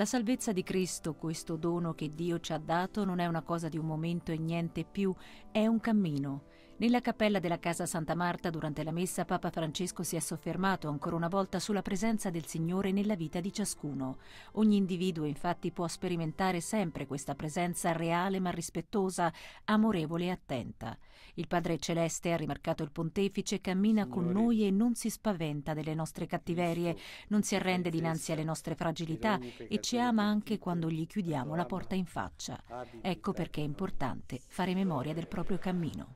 La salvezza di Cristo, questo dono che Dio ci ha dato, non è una cosa di un momento e niente più, è un cammino nella cappella della Casa Santa Marta durante la messa Papa Francesco si è soffermato ancora una volta sulla presenza del Signore nella vita di ciascuno. Ogni individuo infatti può sperimentare sempre questa presenza reale ma rispettosa, amorevole e attenta. Il Padre Celeste, ha rimarcato il Pontefice, cammina Signore, con noi e non si spaventa delle nostre cattiverie, non si arrende dinanzi alle nostre fragilità e ci ama anche quando gli chiudiamo la porta in faccia. Ecco perché è importante fare memoria del proprio cammino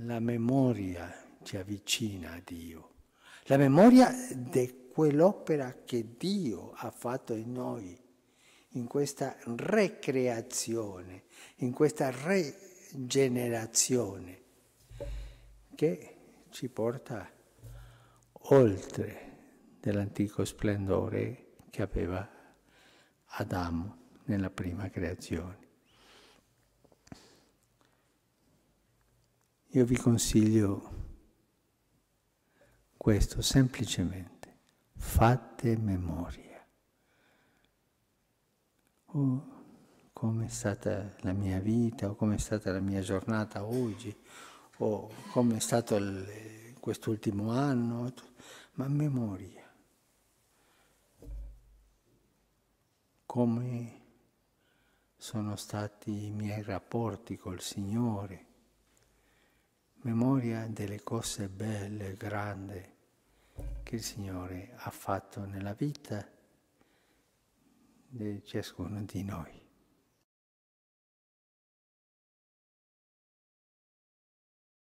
la memoria ci avvicina a Dio, la memoria di quell'opera che Dio ha fatto in noi, in questa recreazione, in questa rigenerazione, che ci porta oltre dell'antico splendore che aveva Adamo nella prima creazione. Io vi consiglio questo semplicemente, fate memoria. Oh, come è stata la mia vita, o come è stata la mia giornata oggi, o come è stato il, quest'ultimo anno, ma memoria. Come sono stati i miei rapporti col Signore memoria delle cose belle, grandi che il Signore ha fatto nella vita di ciascuno di noi.